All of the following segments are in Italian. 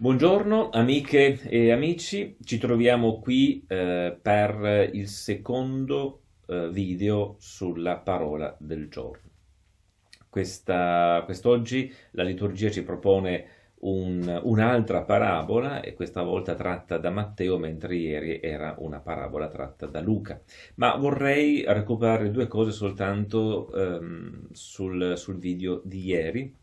Buongiorno amiche e amici, ci troviamo qui eh, per il secondo eh, video sulla parola del giorno. Questa, quest'oggi la liturgia ci propone un, un'altra parabola e questa volta tratta da Matteo mentre ieri era una parabola tratta da Luca. Ma vorrei recuperare due cose soltanto ehm, sul, sul video di ieri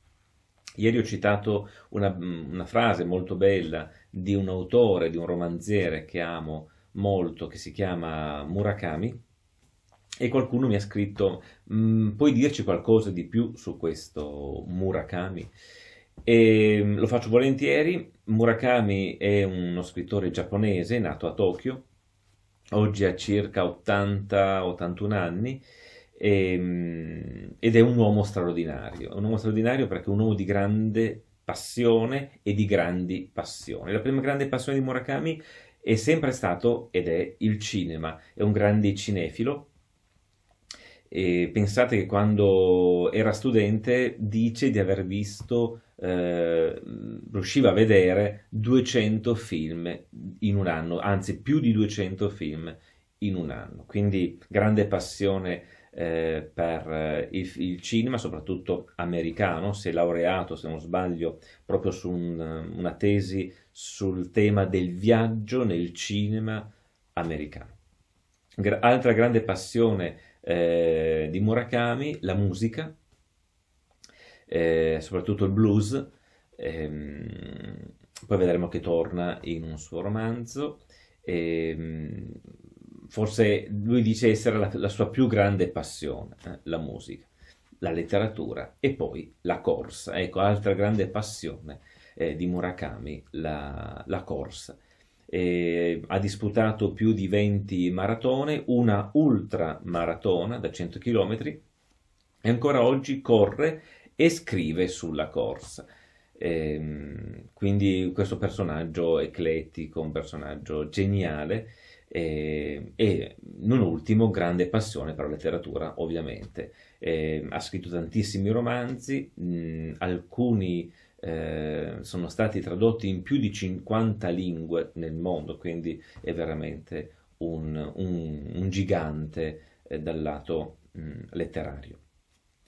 Ieri ho citato una, mm, una, frase molto bella di un autore, di un romanziere che amo molto, che si chiama Murakami, e qualcuno mi ha scritto, mm, puoi dirci qualcosa di più su questo Murakami? E mm, lo faccio volentieri, Murakami è uno scrittore giapponese nato a Tokyo, oggi ha circa 80-81 anni, e, ehm, ed è un uomo straordinario, un uomo straordinario perché è un uomo di grande passione e di grandi passioni. La prima grande passione di Murakami è sempre stato ed è il cinema, è un grande cinefilo. E pensate che quando era studente dice di aver visto, eh, riusciva a vedere 200 film in un anno, anzi più di 200 film in un anno, quindi grande passione eh, per eh, il, il, cinema, soprattutto americano, si è laureato, se non sbaglio, proprio su un, eh, una tesi sul tema del viaggio nel cinema americano. Gra altra grande passione eh, di Murakami, la musica, eh, soprattutto il blues, ehm, poi vedremo che torna in un suo romanzo. Ehm, forse lui dice essere la, la sua più grande passione, eh, la musica, la letteratura e poi la corsa. Ecco, altra grande passione eh, di Murakami, la, la corsa. Eh, ha disputato più di 20 maratone, una ultra maratona da 100 km e ancora oggi corre e scrive sulla corsa. Eh, quindi questo personaggio eclettico, un personaggio geniale e, ehm, e, non ultimo grande passione per la letteratura ovviamente e, ehm, ha scritto tantissimi romanzi mh, alcuni eh, sono stati tradotti in più di 50 lingue nel mondo quindi è veramente un, un, un gigante eh, dal lato mh, letterario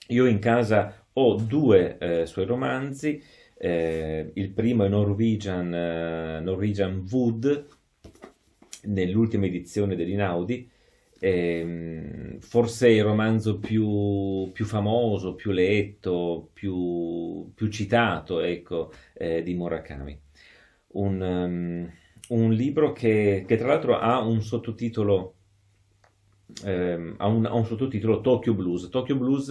io in casa ho due eh, suoi romanzi ehm, il primo è Norwegian, eh, Norwegian Wood nell'ultima edizione dell'Inaudi, ehm, forse il romanzo più, più, famoso, più letto, più, più citato ecco, eh, di Murakami. Un, um, un libro che, che tra l'altro ha un sottotitolo ehm, ha, un, ha, un, sottotitolo Tokyo Blues. Tokyo Blues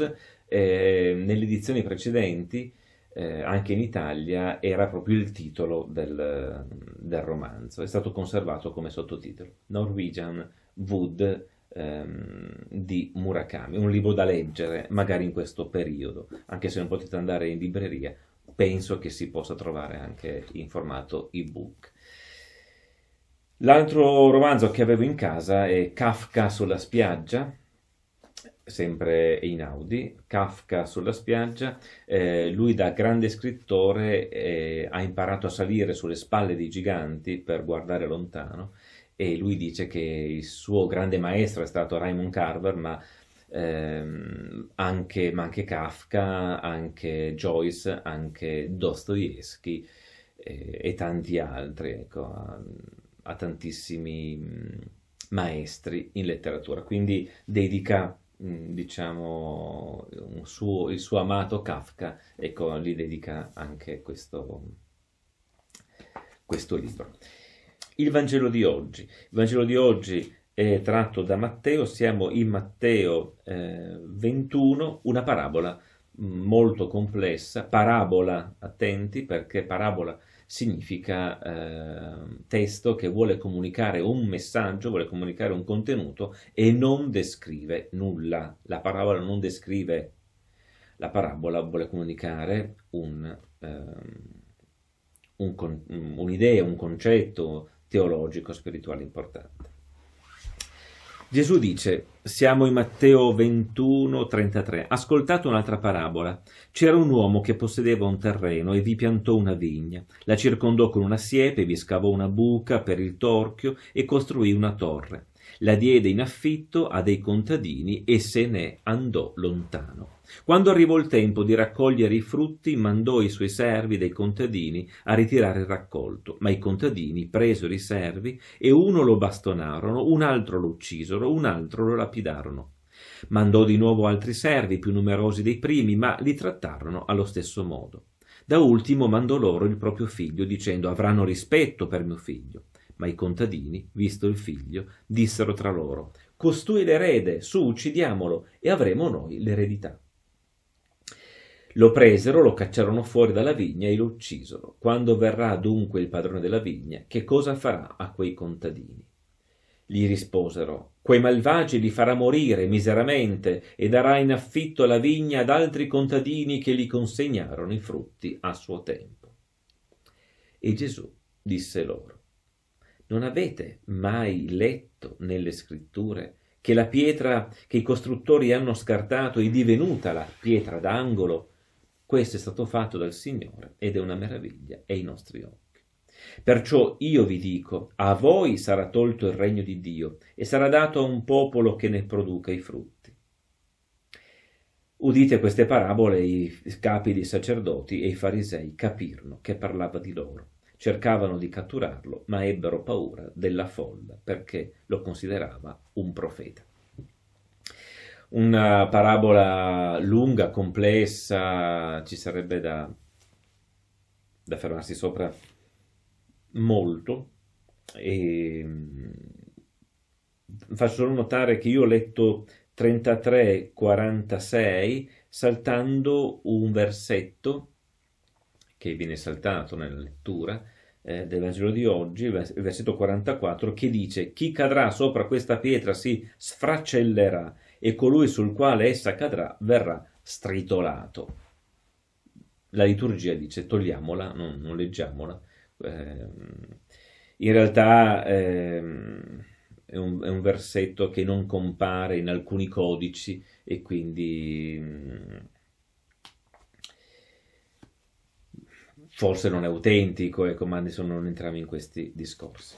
eh, nelle edizioni precedenti eh, anche in Italia era proprio il titolo del, del, romanzo, è stato conservato come sottotitolo, Norwegian Wood ehm, di Murakami, un libro da leggere magari in questo periodo, anche se non potete andare in libreria, penso che si possa trovare anche in formato ebook. L'altro romanzo che avevo in casa è Kafka sulla spiaggia, sempre in Audi, Kafka sulla spiaggia, eh, lui da grande scrittore eh, ha imparato a salire sulle spalle dei giganti per guardare lontano e lui dice che il suo grande maestro è stato Raymond Carver, ma, ehm, anche, ma anche, Kafka, anche Joyce, anche Dostoevsky eh, e tanti altri, ecco, a, a tantissimi mm, maestri in letteratura, quindi dedica Mm, diciamo, suo, il suo amato Kafka, ecco, gli dedica anche questo, questo libro. Il Vangelo di oggi. Il Vangelo di oggi è tratto da Matteo, siamo in Matteo eh, 21, una parabola mm, molto complessa, parabola, attenti perché parabola significa eh, testo che vuole comunicare un messaggio, vuole comunicare un contenuto e non descrive nulla. La parabola non descrive, la parabola vuole comunicare un, eh, un'idea, un concetto teologico, spirituale importante. Gesù dice, siamo in Matteo 21, 33, ascoltate un'altra parabola. C'era un uomo che possedeva un terreno e vi piantò una vigna, la circondò con una siepe, vi scavò una buca per il torchio e costruì una torre la diede in affitto a dei contadini e se ne andò lontano. Quando arrivò il tempo di raccogliere i frutti, mandò i suoi servi dei contadini a ritirare il raccolto, ma i contadini presero i servi e uno lo bastonarono, un altro lo uccisero, un altro lo lapidarono. Mandò di nuovo altri servi più numerosi dei primi, ma li trattarono allo stesso modo. Da ultimo mandò loro il proprio figlio, dicendo avranno rispetto per mio figlio. Ma i contadini, visto il figlio, dissero tra loro, Costui l'erede, su, uccidiamolo, e avremo noi l'eredità. Lo presero, lo cacciarono fuori dalla vigna e lo uccisero. Quando verrà dunque il padrone della vigna, che cosa farà a quei contadini? Gli risposero, quei malvagi li farà morire miseramente e darà in affitto la vigna ad altri contadini che gli consegnarono i frutti a suo tempo. E Gesù disse loro, non avete mai letto nelle scritture che la pietra che i costruttori hanno scartato è divenuta la pietra d'angolo? Questo è stato fatto dal Signore ed è una meraviglia ai nostri occhi. Perciò io vi dico, a voi sarà tolto il regno di Dio e sarà dato a un popolo che ne produca i frutti. Udite queste parabole, i capi dei sacerdoti e i farisei capirono che parlava di loro. Cercavano di catturarlo, ma ebbero paura della folla perché lo considerava un profeta. Una parabola lunga, complessa, ci sarebbe da, da fermarsi sopra molto. E mm, faccio solo notare che io ho letto 33-46 saltando un versetto che viene saltato nella lettura eh, del Vangelo di oggi, il versetto 44, che dice chi cadrà sopra questa pietra si sfracellerà e colui sul quale essa cadrà verrà stritolato. La liturgia dice togliamola, non, non leggiamola. Eh, in realtà eh, è, un, è, un, versetto che non compare in alcuni codici e quindi mm, forse non è autentico, ecco, ma adesso non entriamo in questi discorsi.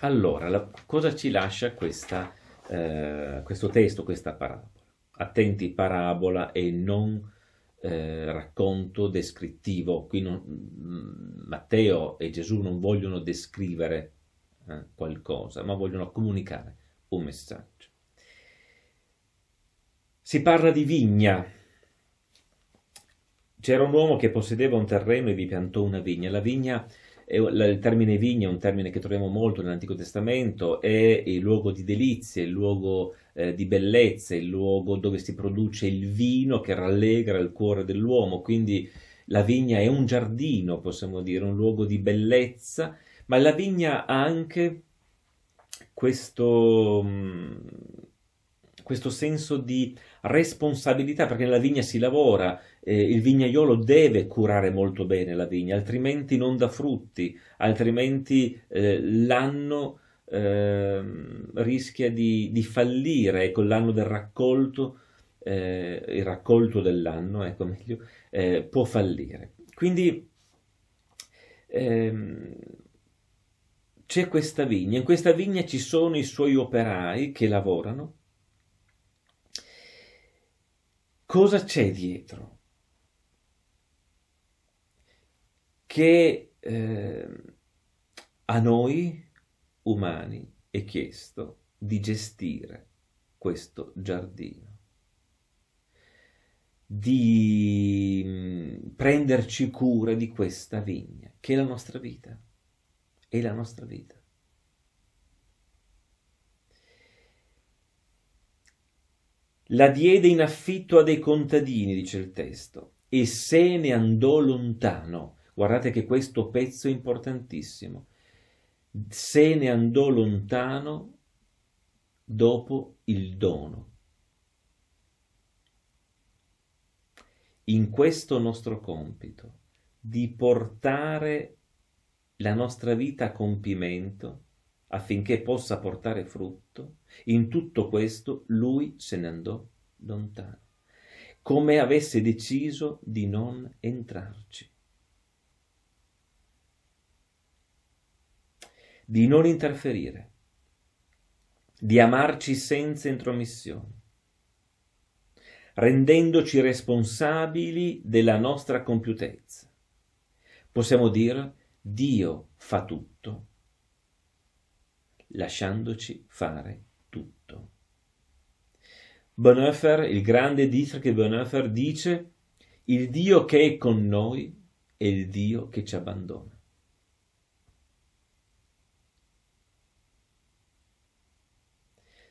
Allora, la, cosa ci lascia questa, eh, questo testo, questa parabola? Attenti, parabola e non eh, racconto descrittivo. Qui non, mm, Matteo e Gesù non vogliono descrivere eh, qualcosa, ma vogliono comunicare un messaggio. Si parla di vigna, c'era un uomo che possedeva un terreno e vi piantò una vigna. La vigna, il termine vigna è un termine che troviamo molto nell'Antico Testamento, è il luogo di delizie, il luogo eh, di bellezza, il luogo dove si produce il vino che rallegra il cuore dell'uomo, quindi la vigna è un giardino, possiamo dire, un luogo di bellezza, ma la vigna ha anche questo... Mm, questo senso di responsabilità, perché nella vigna si lavora, eh, il vignaiolo deve curare molto bene la vigna, altrimenti non dà frutti, altrimenti eh, l'anno eh, rischia di, di fallire, ecco, l'anno del raccolto, eh, il raccolto dell'anno, ecco meglio, eh, può fallire. Quindi ehm, c'è questa vigna, in questa vigna ci sono i suoi operai che lavorano, cosa c'è dietro? Che eh, a noi umani è chiesto di gestire questo giardino, di mm, prenderci cura di questa vigna, che è la nostra vita, è la nostra vita. La diede in affitto a dei contadini, dice il testo, e se ne andò lontano. Guardate che questo pezzo è importantissimo. Se ne andò lontano dopo il dono. In questo nostro compito di portare la nostra vita a compimento, affinché possa portare frutto, in tutto questo lui se ne andò lontano, come avesse deciso di non entrarci. di non interferire, di amarci senza intromissione rendendoci responsabili della nostra compiutezza. Possiamo dire Dio fa tutto lasciandoci fare tutto. Bonhoeffer, il grande Dietrich Bonhoeffer, dice il Dio che è con noi è il Dio che ci abbandona.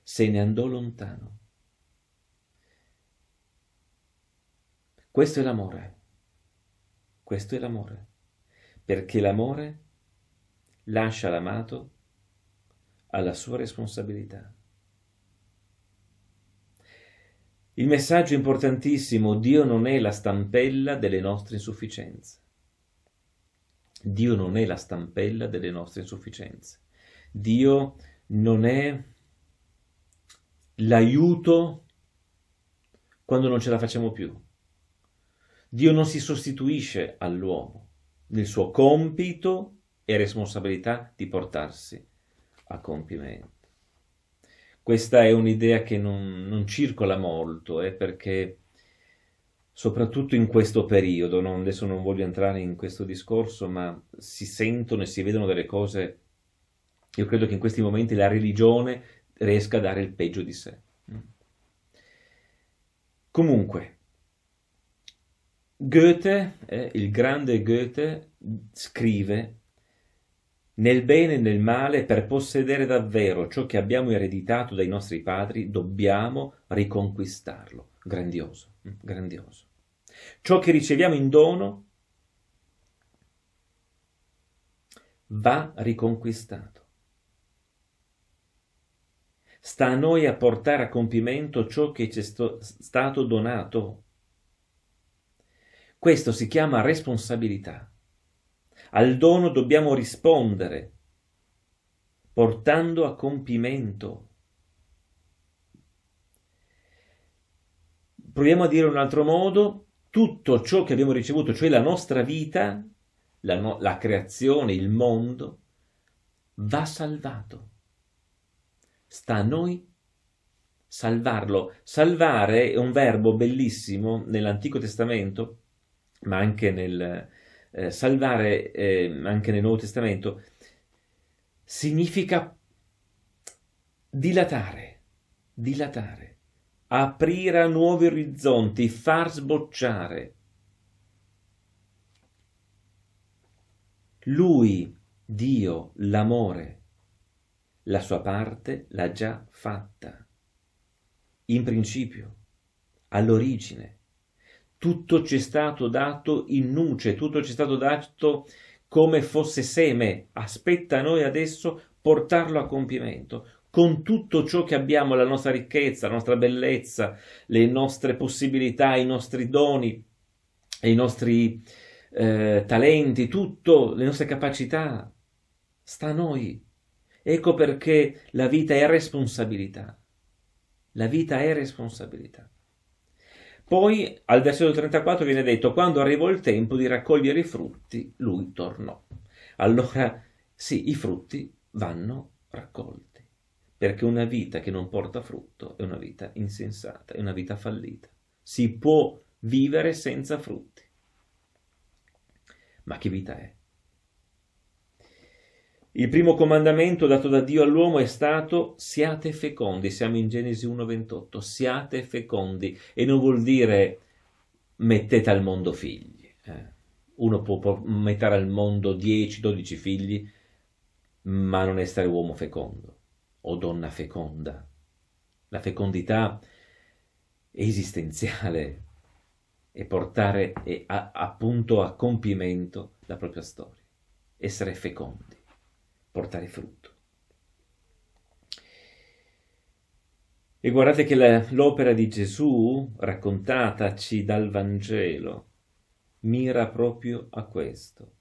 Se ne andò lontano. Questo è l'amore. Questo è l'amore. Perché l'amore lascia l'amato alla sua responsabilità. Il messaggio è importantissimo, Dio non è la stampella delle nostre insufficienze. Dio non è la stampella delle nostre insufficienze. Dio non è l'aiuto quando non ce la facciamo più. Dio non si sostituisce all'uomo nel suo compito e responsabilità di portarsi a compimento. Questa è un'idea che non, non circola molto, eh, perché soprattutto in questo periodo, no? adesso non voglio entrare in questo discorso, ma si sentono e si vedono delle cose, io credo che in questi momenti la religione riesca a dare il peggio di sé. Comunque, Goethe, eh, il grande Goethe, scrive nel bene e nel male, per possedere davvero ciò che abbiamo ereditato dai nostri padri, dobbiamo riconquistarlo. Grandioso, mm, grandioso. Ciò che riceviamo in dono va riconquistato. Sta a noi a portare a compimento ciò che ci è stato donato. Questo si chiama responsabilità. Al dono dobbiamo rispondere, portando a compimento. Proviamo a dire in un altro modo, tutto ciò che abbiamo ricevuto, cioè la nostra vita, la, no- la creazione, il mondo, va salvato. Sta a noi salvarlo. Salvare è un verbo bellissimo nell'Antico Testamento, ma anche nel, eh, salvare eh, anche nel Nuovo Testamento significa dilatare, dilatare, aprire a nuovi orizzonti, far sbocciare. Lui, Dio, l'amore, la sua parte l'ha già fatta, in principio, all'origine tutto ci è stato dato in nuce, tutto ci è stato dato come fosse seme, aspetta a noi adesso portarlo a compimento, con tutto ciò che abbiamo, la nostra ricchezza, la nostra bellezza, le nostre possibilità, i nostri doni, i nostri eh, talenti, tutto, le nostre capacità, sta a noi. Ecco perché la vita è responsabilità. La vita è responsabilità. Poi al versetto 34 viene detto, quando arrivò il tempo di raccogliere i frutti, lui tornò. Allora sì, i frutti vanno raccolti, perché una vita che non porta frutto è una vita insensata, è una vita fallita. Si può vivere senza frutti. Ma che vita è? Il primo comandamento dato da Dio all'uomo è stato siate fecondi, siamo in Genesi 1:28, siate fecondi e non vuol dire mettete al mondo figli. Eh. Uno può, può mettere al mondo 10-12 figli, ma non essere uomo fecondo o donna feconda. La fecondità è esistenziale e portare a, appunto a compimento la propria storia, essere fecondi portare frutto. E guardate che la, l'opera di Gesù, raccontataci dal Vangelo, mira proprio a questo,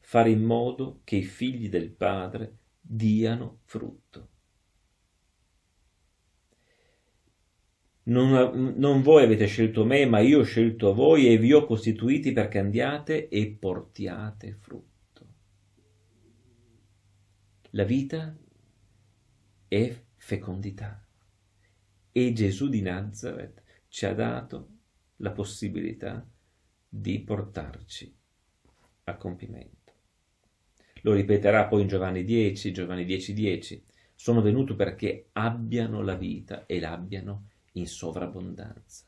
fare in modo che i figli del Padre diano frutto. Non, non, voi avete scelto me, ma io ho scelto voi e vi ho costituiti perché andiate e portiate frutto la vita è fecondità. E Gesù di Nazareth ci ha dato la possibilità di portarci a compimento. Lo ripeterà poi in Giovanni 10, Giovanni 10, 10. Sono venuto perché abbiano la vita e l'abbiano in sovrabbondanza.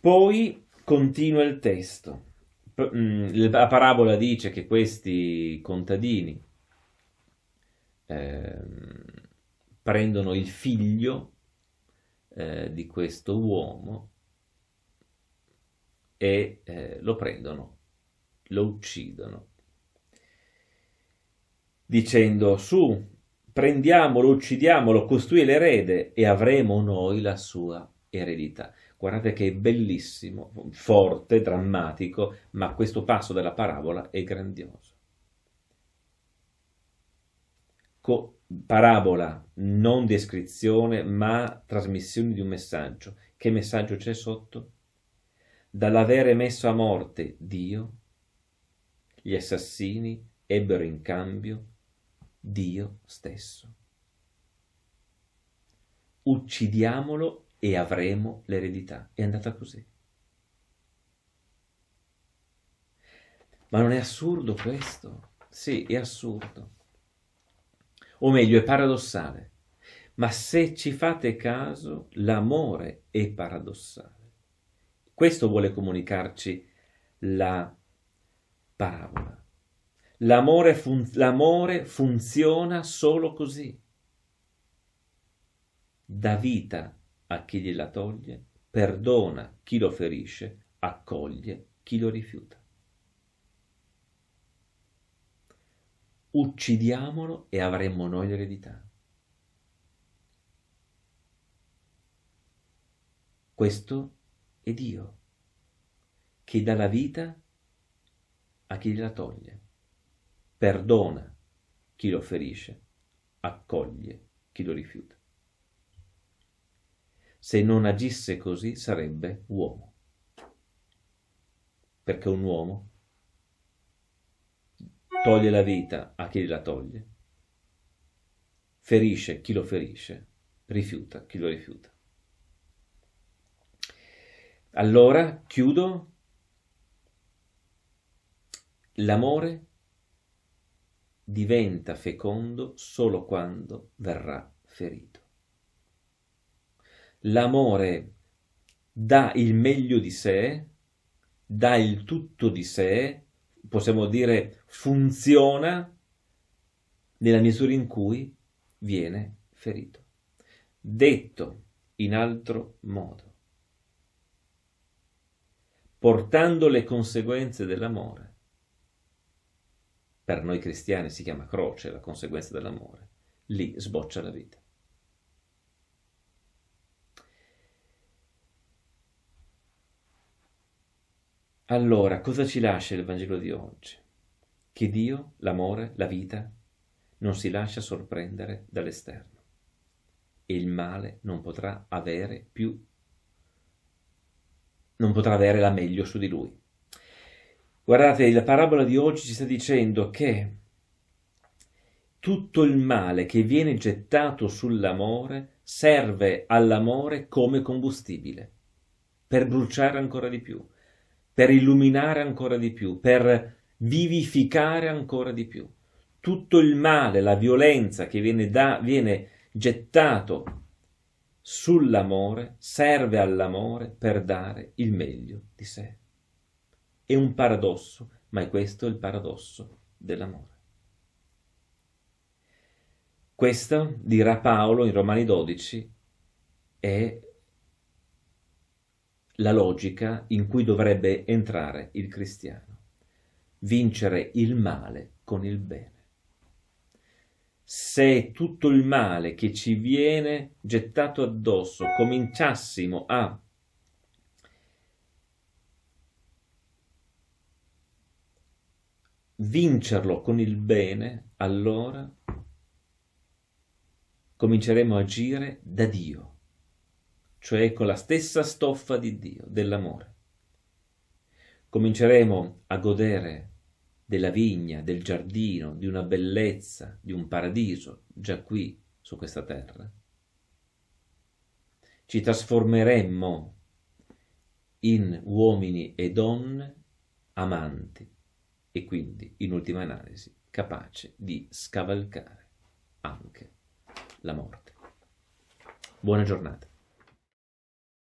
Poi continua il testo. Mm, la parabola dice che questi contadini eh, prendono il figlio eh, di questo uomo e eh, lo prendono, lo uccidono, dicendo su, prendiamolo, uccidiamolo, costui l'erede e avremo noi la sua eredità. Guardate che è bellissimo, forte, drammatico, ma questo passo della parabola è grandioso. Co parabola, non descrizione, ma trasmissione di un messaggio. Che messaggio c'è sotto? Dall'avere messo a morte Dio, gli assassini ebbero in cambio Dio stesso. Uccidiamolo e avremo l'eredità. È andata così. Ma non è assurdo questo? Sì, è assurdo. O meglio, è paradossale. Ma se ci fate caso, l'amore è paradossale. Questo vuole comunicarci la parabola. L'amore, fun- l'amore, funziona solo così. Da vita a chi gliela toglie, perdona chi lo ferisce, accoglie chi lo rifiuta. Uccidiamolo e avremmo noi l'eredità. Questo è Dio, che dà la vita a chi la toglie, perdona chi lo ferisce, accoglie chi lo rifiuta se non agisse così sarebbe uomo. Perché un uomo toglie la vita a chi la toglie, ferisce chi lo ferisce, rifiuta chi lo rifiuta. Allora chiudo. L'amore diventa fecondo solo quando verrà ferito l'amore dà il meglio di sé, dà il tutto di sé, possiamo dire funziona nella misura in cui viene ferito. Detto in altro modo, portando le conseguenze dell'amore, per noi cristiani si chiama croce la conseguenza dell'amore, lì sboccia la vita. Allora, cosa ci lascia il Vangelo di oggi? Che Dio, l'amore, la vita, non si lascia sorprendere dall'esterno e il male non potrà avere più, non potrà avere la meglio su di lui. Guardate, la parabola di oggi ci sta dicendo che tutto il male che viene gettato sull'amore serve all'amore come combustibile per bruciare ancora di più, per illuminare ancora di più, per vivificare ancora di più. Tutto il male, la violenza che viene, da, viene gettato sull'amore serve all'amore per dare il meglio di sé. È un paradosso, ma è questo il paradosso dell'amore. Questo, dirà Paolo in Romani 12, è la logica in cui dovrebbe entrare il cristiano, vincere il male con il bene. Se tutto il male che ci viene gettato addosso cominciassimo a vincerlo con il bene, allora cominceremo a agire da Dio cioè con la stessa stoffa di Dio, dell'amore. Cominceremo a godere della vigna, del giardino, di una bellezza, di un paradiso già qui su questa terra. Ci trasformeremmo in uomini e donne amanti e quindi, in ultima analisi, capaci di scavalcare anche la morte. Buona giornata.